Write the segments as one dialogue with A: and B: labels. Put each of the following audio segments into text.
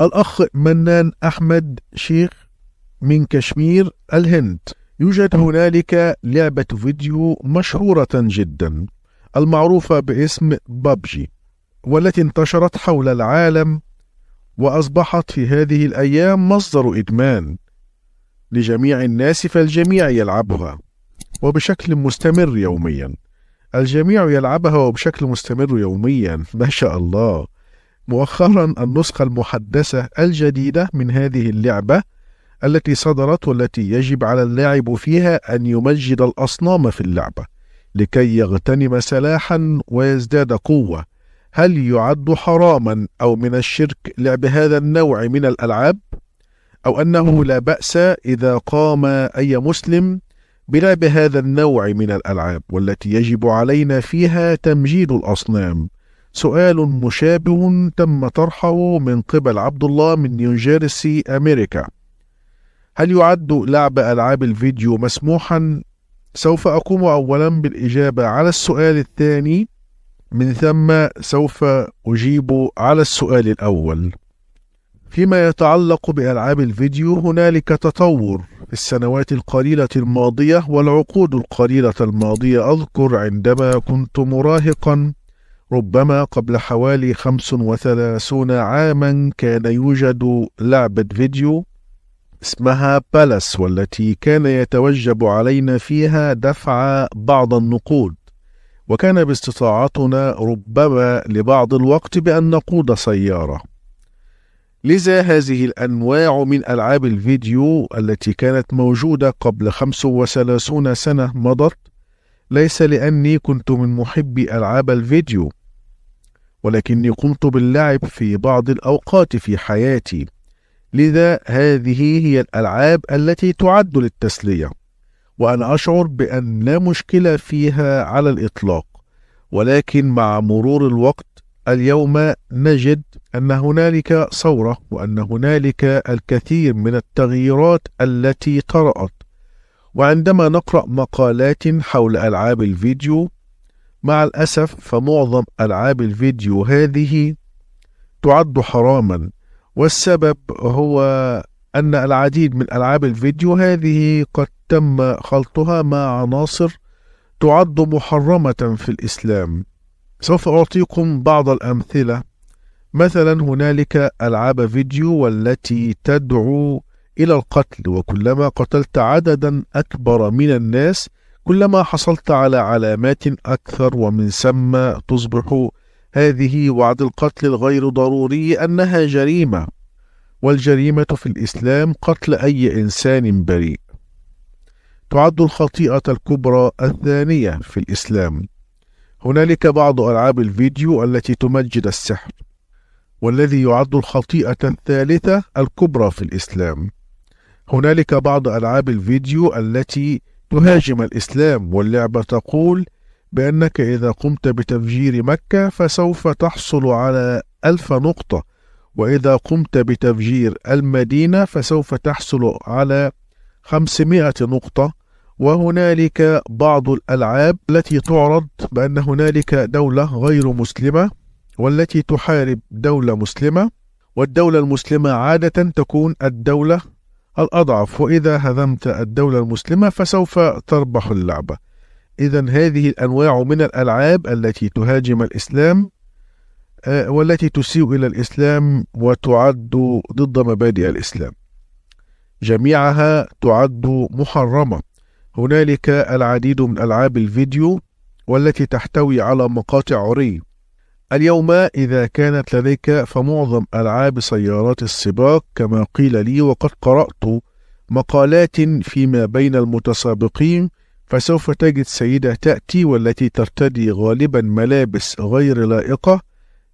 A: الأخ منان أحمد شيخ من كشمير الهند يوجد هنالك لعبة فيديو مشهورة جدا المعروفة باسم بابجي والتي انتشرت حول العالم وأصبحت في هذه الأيام مصدر إدمان لجميع الناس فالجميع يلعبها وبشكل مستمر يوميا الجميع يلعبها وبشكل مستمر يوميا ما شاء الله مؤخرا النسخة المحدثة الجديدة من هذه اللعبة التي صدرت والتي يجب على اللاعب فيها أن يمجد الأصنام في اللعبة لكي يغتنم سلاحا ويزداد قوة هل يعد حراما أو من الشرك لعب هذا النوع من الألعاب؟ أو أنه لا بأس إذا قام أي مسلم بلعب هذا النوع من الألعاب والتي يجب علينا فيها تمجيد الأصنام سؤال مشابه تم طرحه من قبل عبد الله من نيوجيرسي أمريكا هل يعد لعب ألعاب الفيديو مسموحا؟ سوف أقوم أولا بالإجابة على السؤال الثاني من ثم سوف أجيب على السؤال الأول فيما يتعلق بألعاب الفيديو هنالك تطور في السنوات القليلة الماضية والعقود القليلة الماضية أذكر عندما كنت مراهقا ربما قبل حوالي 35 عاما كان يوجد لعبة فيديو اسمها بالاس والتي كان يتوجب علينا فيها دفع بعض النقود وكان باستطاعتنا ربما لبعض الوقت بأن نقود سيارة لذا هذه الأنواع من ألعاب الفيديو التي كانت موجودة قبل 35 سنة مضت ليس لأني كنت من محبي ألعاب الفيديو ولكني قمت باللعب في بعض الأوقات في حياتي لذا هذه هي الألعاب التي تعد للتسلية وأنا أشعر بأن لا مشكلة فيها على الإطلاق ولكن مع مرور الوقت اليوم نجد أن هنالك ثورة وأن هنالك الكثير من التغييرات التي طرأت وعندما نقرأ مقالات حول ألعاب الفيديو مع الأسف فمعظم ألعاب الفيديو هذه تعد حراما والسبب هو أن العديد من ألعاب الفيديو هذه قد تم خلطها مع عناصر تعد محرمة في الإسلام سوف أعطيكم بعض الأمثلة مثلا هنالك ألعاب فيديو والتي تدعو إلى القتل وكلما قتلت عددا أكبر من الناس كلما حصلت على علامات أكثر ومن ثم تصبح هذه وعد القتل الغير ضروري أنها جريمة والجريمة في الإسلام قتل أي إنسان بريء تعد الخطيئة الكبرى الثانية في الإسلام هنالك بعض ألعاب الفيديو التي تمجد السحر والذي يعد الخطيئة الثالثة الكبرى في الإسلام هنالك بعض ألعاب الفيديو التي تهاجم الإسلام واللعبة تقول بأنك إذا قمت بتفجير مكة فسوف تحصل على ألف نقطة وإذا قمت بتفجير المدينة فسوف تحصل على خمسمائة نقطة وهنالك بعض الألعاب التي تعرض بأن هنالك دولة غير مسلمة والتي تحارب دولة مسلمة والدولة المسلمة عادة تكون الدولة الأضعف وإذا هزمت الدولة المسلمة فسوف تربح اللعبة إذا هذه الأنواع من الألعاب التي تهاجم الإسلام آه، والتي تسيء إلى الإسلام وتعد ضد مبادئ الإسلام جميعها تعد محرمة هنالك العديد من ألعاب الفيديو والتي تحتوي على مقاطع عري اليوم إذا كانت لديك فمعظم ألعاب سيارات السباق كما قيل لي وقد قرأت مقالات فيما بين المتسابقين فسوف تجد سيدة تأتي والتي ترتدي غالبا ملابس غير لائقة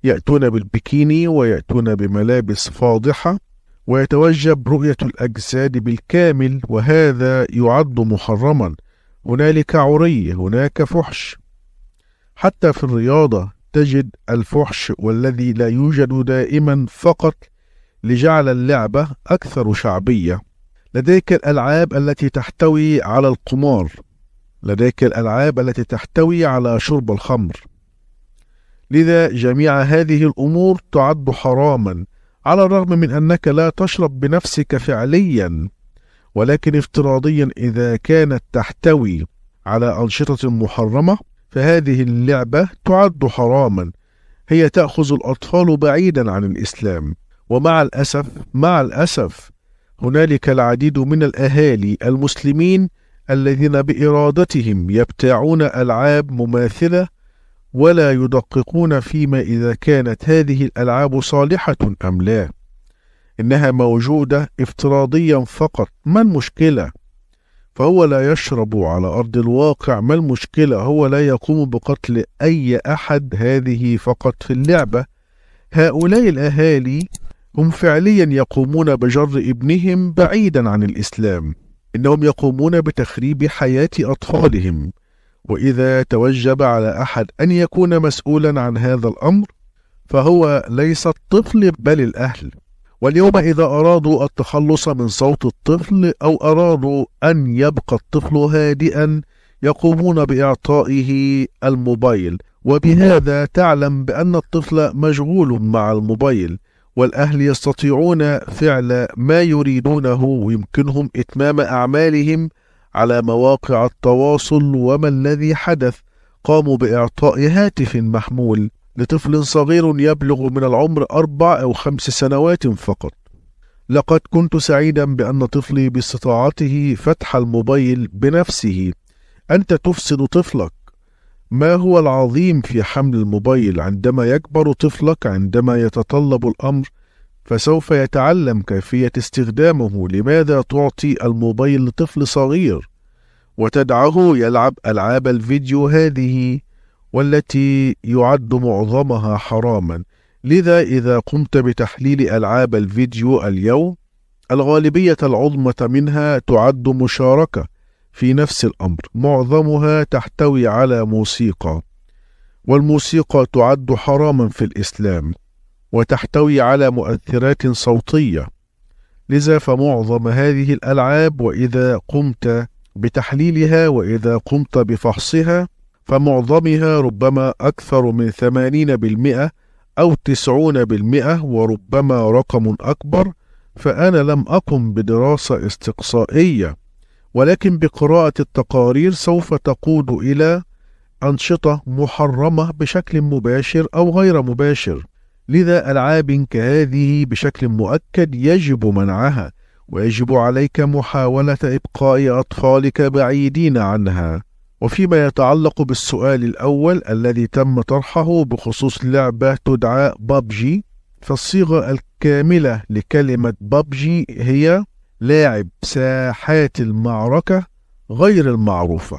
A: يأتون بالبكيني ويأتون بملابس فاضحة ويتوجب رؤية الأجساد بالكامل وهذا يعد محرما هنالك عري هناك فحش حتى في الرياضة تجد الفحش والذي لا يوجد دائما فقط لجعل اللعبة أكثر شعبية لديك الألعاب التي تحتوي على القمار لديك الألعاب التي تحتوي على شرب الخمر لذا جميع هذه الأمور تعد حراما على الرغم من أنك لا تشرب بنفسك فعليا ولكن افتراضيا إذا كانت تحتوي على أنشطة محرمة فهذه اللعبة تعد حراما هي تأخذ الأطفال بعيدا عن الإسلام ومع الأسف مع الأسف هنالك العديد من الأهالي المسلمين الذين بإرادتهم يبتاعون ألعاب مماثلة ولا يدققون فيما إذا كانت هذه الألعاب صالحة أم لا إنها موجودة افتراضيا فقط ما المشكلة؟ فهو لا يشرب على أرض الواقع ما المشكلة هو لا يقوم بقتل أي أحد هذه فقط في اللعبة هؤلاء الأهالي هم فعليا يقومون بجر ابنهم بعيدا عن الإسلام إنهم يقومون بتخريب حياة أطفالهم وإذا توجب على أحد أن يكون مسؤولا عن هذا الأمر فهو ليس الطفل بل الأهل واليوم إذا أرادوا التخلص من صوت الطفل أو أرادوا أن يبقى الطفل هادئا يقومون بإعطائه الموبايل وبهذا تعلم بأن الطفل مشغول مع الموبايل والأهل يستطيعون فعل ما يريدونه ويمكنهم إتمام أعمالهم على مواقع التواصل وما الذي حدث قاموا بإعطاء هاتف محمول لطفل صغير يبلغ من العمر أربع أو خمس سنوات فقط لقد كنت سعيدا بأن طفلي باستطاعته فتح الموبايل بنفسه أنت تفسد طفلك ما هو العظيم في حمل الموبايل عندما يكبر طفلك عندما يتطلب الأمر فسوف يتعلم كيفية استخدامه لماذا تعطي الموبايل لطفل صغير وتدعه يلعب ألعاب الفيديو هذه والتي يعد معظمها حراما لذا إذا قمت بتحليل ألعاب الفيديو اليوم الغالبية العظمى منها تعد مشاركة في نفس الأمر معظمها تحتوي على موسيقى والموسيقى تعد حراما في الإسلام وتحتوي على مؤثرات صوتية لذا فمعظم هذه الألعاب وإذا قمت بتحليلها وإذا قمت بفحصها فمعظمها ربما أكثر من ثمانين بالمئة أو تسعون بالمئة وربما رقم أكبر فأنا لم أقم بدراسة استقصائية ولكن بقراءة التقارير سوف تقود إلى أنشطة محرمة بشكل مباشر أو غير مباشر لذا ألعاب كهذه بشكل مؤكد يجب منعها ويجب عليك محاولة إبقاء أطفالك بعيدين عنها وفيما يتعلق بالسؤال الأول الذي تم طرحه بخصوص لعبة تدعى بابجي فالصيغة الكاملة لكلمة بابجي هي لاعب ساحات المعركة غير المعروفة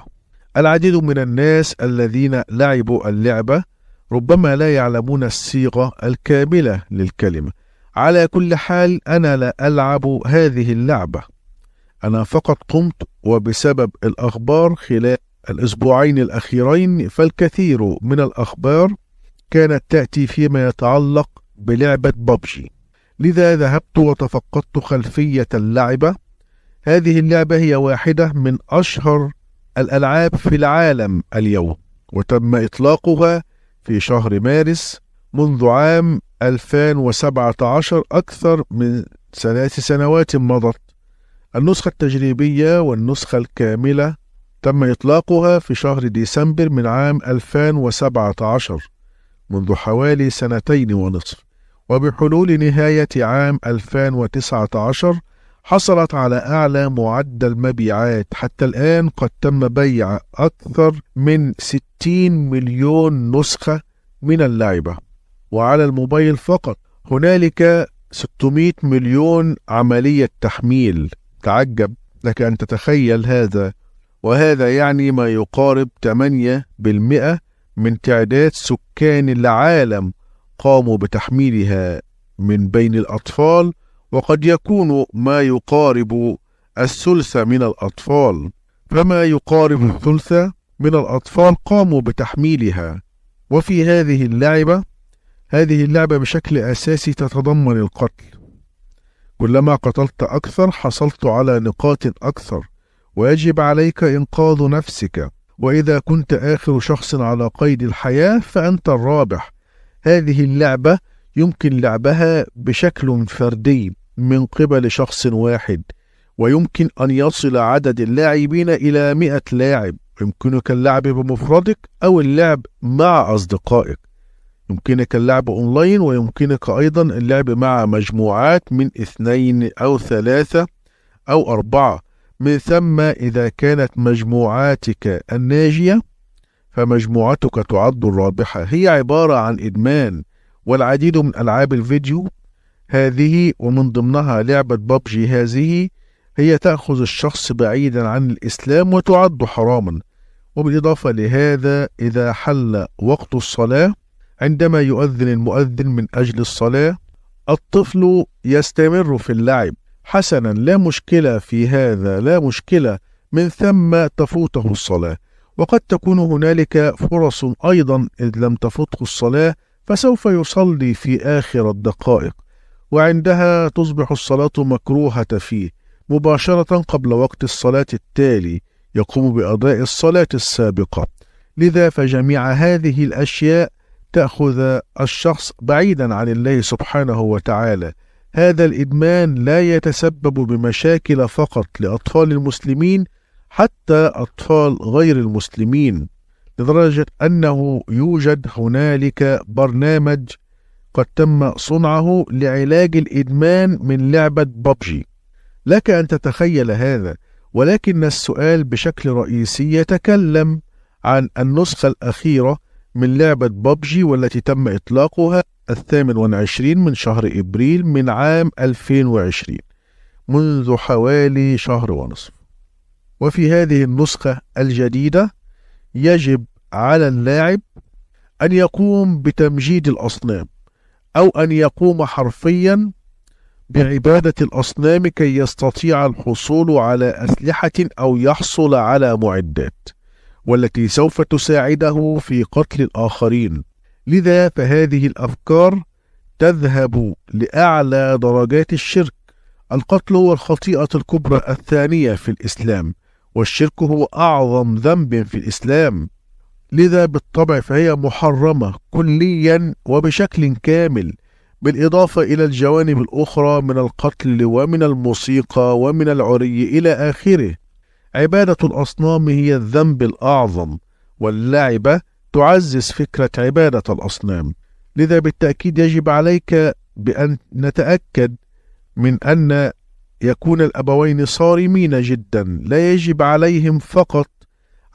A: العديد من الناس الذين لعبوا اللعبة ربما لا يعلمون الصيغة الكاملة للكلمة على كل حال أنا لا ألعب هذه اللعبة أنا فقط قمت وبسبب الأخبار خلال الأسبوعين الأخيرين فالكثير من الأخبار كانت تأتي فيما يتعلق بلعبة ببجي لذا ذهبت وتفقدت خلفية اللعبة هذه اللعبة هي واحدة من أشهر الألعاب في العالم اليوم وتم إطلاقها في شهر مارس منذ عام 2017 أكثر من ثلاث سنوات مضت النسخة التجريبية والنسخة الكاملة تم إطلاقها في شهر ديسمبر من عام 2017 منذ حوالي سنتين ونصف وبحلول نهاية عام 2019 حصلت على أعلى معدل مبيعات حتى الآن قد تم بيع أكثر من 60 مليون نسخة من اللعبة وعلى الموبايل فقط هنالك 600 مليون عملية تحميل تعجب لك أن تتخيل هذا وهذا يعني ما يقارب 8% من تعداد سكان العالم قاموا بتحميلها من بين الأطفال وقد يكون ما يقارب الثلث من الأطفال فما يقارب الثلث من الأطفال قاموا بتحميلها وفي هذه اللعبة هذه اللعبة بشكل أساسي تتضمن القتل كلما قتلت أكثر حصلت على نقاط أكثر ويجب عليك إنقاذ نفسك وإذا كنت آخر شخص على قيد الحياة فأنت الرابح هذه اللعبة يمكن لعبها بشكل فردي من قبل شخص واحد ويمكن أن يصل عدد اللاعبين إلى مئة لاعب يمكنك اللعب بمفردك أو اللعب مع أصدقائك يمكنك اللعب أونلاين ويمكنك أيضا اللعب مع مجموعات من اثنين أو ثلاثة أو أربعة من ثم إذا كانت مجموعاتك الناجية فمجموعتك تعد الرابحة هي عبارة عن إدمان والعديد من ألعاب الفيديو هذه ومن ضمنها لعبة ببجي هذه هي تأخذ الشخص بعيدا عن الإسلام وتعد حراما وبالإضافة لهذا إذا حل وقت الصلاة عندما يؤذن المؤذن من أجل الصلاة الطفل يستمر في اللعب حسنا لا مشكله في هذا لا مشكله من ثم تفوته الصلاه وقد تكون هنالك فرص ايضا اذ لم تفته الصلاه فسوف يصلي في اخر الدقائق وعندها تصبح الصلاه مكروهه فيه مباشره قبل وقت الصلاه التالي يقوم باداء الصلاه السابقه لذا فجميع هذه الاشياء تاخذ الشخص بعيدا عن الله سبحانه وتعالى هذا الإدمان لا يتسبب بمشاكل فقط لأطفال المسلمين حتى أطفال غير المسلمين لدرجة أنه يوجد هنالك برنامج قد تم صنعه لعلاج الإدمان من لعبة ببجي لك أن تتخيل هذا ولكن السؤال بشكل رئيسي يتكلم عن النسخة الأخيرة من لعبة ببجي والتي تم إطلاقها الثامن والعشرين من شهر إبريل من عام 2020 منذ حوالي شهر ونصف وفي هذه النسخة الجديدة يجب على اللاعب أن يقوم بتمجيد الأصنام أو أن يقوم حرفيا بعبادة الأصنام كي يستطيع الحصول على أسلحة أو يحصل على معدات والتي سوف تساعده في قتل الآخرين لذا فهذه الأفكار تذهب لأعلى درجات الشرك القتل هو الخطيئة الكبرى الثانية في الإسلام والشرك هو أعظم ذنب في الإسلام لذا بالطبع فهي محرمة كليا وبشكل كامل بالإضافة إلى الجوانب الأخرى من القتل ومن الموسيقى ومن العري إلى آخره عبادة الأصنام هي الذنب الأعظم واللعبة تعزز فكرة عبادة الأصنام لذا بالتأكيد يجب عليك بأن نتأكد من أن يكون الأبوين صارمين جدا لا يجب عليهم فقط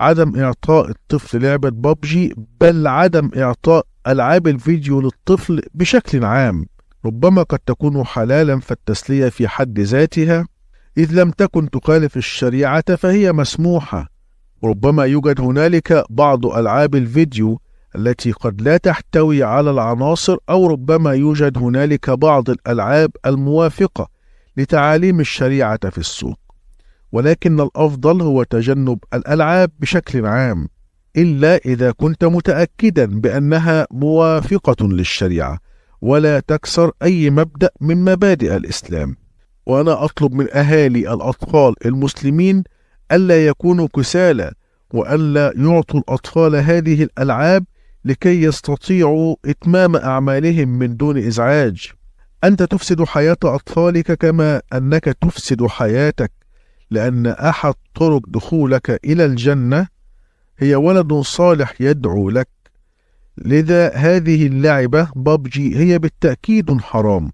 A: عدم إعطاء الطفل لعبة بابجي بل عدم إعطاء ألعاب الفيديو للطفل بشكل عام ربما قد تكون حلالا فالتسلية في حد ذاتها إذ لم تكن تخالف الشريعة فهي مسموحة ربما يوجد هنالك بعض ألعاب الفيديو التي قد لا تحتوي على العناصر أو ربما يوجد هنالك بعض الألعاب الموافقة لتعاليم الشريعة في السوق ولكن الأفضل هو تجنب الألعاب بشكل عام إلا إذا كنت متأكدا بأنها موافقة للشريعة ولا تكسر أي مبدأ من مبادئ الإسلام وأنا أطلب من أهالي الأطفال المسلمين ألا يكونوا كسالى وألا يعطوا الأطفال هذه الألعاب لكي يستطيعوا إتمام أعمالهم من دون إزعاج أنت تفسد حياة أطفالك كما أنك تفسد حياتك لأن أحد طرق دخولك إلى الجنة هي ولد صالح يدعو لك لذا هذه اللعبة ببجي هي بالتأكيد حرام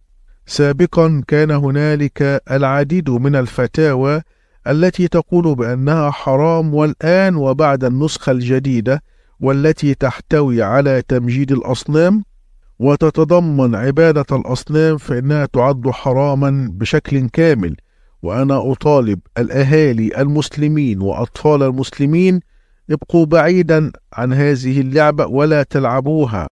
A: سابقا كان هنالك العديد من الفتاوى التي تقول بأنها حرام والآن وبعد النسخة الجديدة والتي تحتوي على تمجيد الأصنام وتتضمن عبادة الأصنام فإنها تعد حراما بشكل كامل وأنا أطالب الأهالي المسلمين وأطفال المسلمين ابقوا بعيدا عن هذه اللعبة ولا تلعبوها